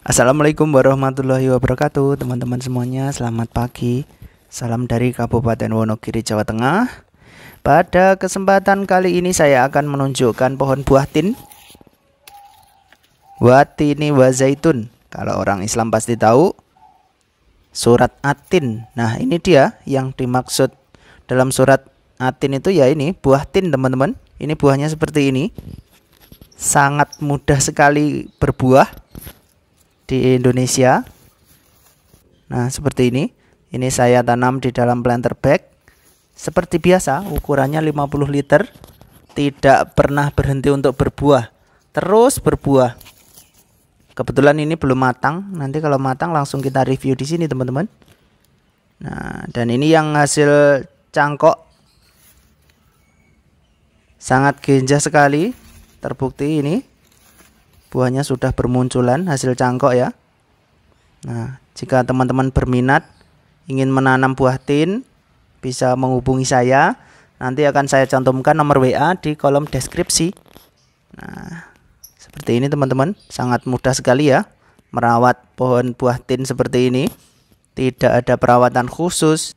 Assalamualaikum warahmatullahi wabarakatuh Teman-teman semuanya selamat pagi Salam dari Kabupaten Wonogiri Jawa Tengah Pada kesempatan kali ini saya akan menunjukkan pohon buah tin Watini wa zaitun Kalau orang Islam pasti tahu Surat atin Nah ini dia yang dimaksud dalam surat atin itu ya ini buah tin teman-teman Ini buahnya seperti ini Sangat mudah sekali berbuah di Indonesia. Nah, seperti ini. Ini saya tanam di dalam planter bag. Seperti biasa, ukurannya 50 liter. Tidak pernah berhenti untuk berbuah. Terus berbuah. Kebetulan ini belum matang. Nanti kalau matang langsung kita review di sini, teman-teman. Nah, dan ini yang hasil cangkok. Sangat genjah sekali. Terbukti ini buahnya sudah bermunculan hasil cangkok ya nah jika teman-teman berminat ingin menanam buah tin bisa menghubungi saya nanti akan saya cantumkan nomor WA di kolom deskripsi nah seperti ini teman-teman sangat mudah sekali ya merawat pohon buah tin seperti ini tidak ada perawatan khusus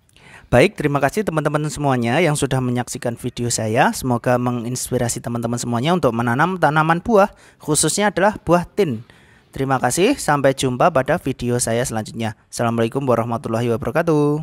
Baik, terima kasih teman-teman semuanya yang sudah menyaksikan video saya. Semoga menginspirasi teman-teman semuanya untuk menanam tanaman buah, khususnya adalah buah tin. Terima kasih, sampai jumpa pada video saya selanjutnya. Assalamualaikum warahmatullahi wabarakatuh.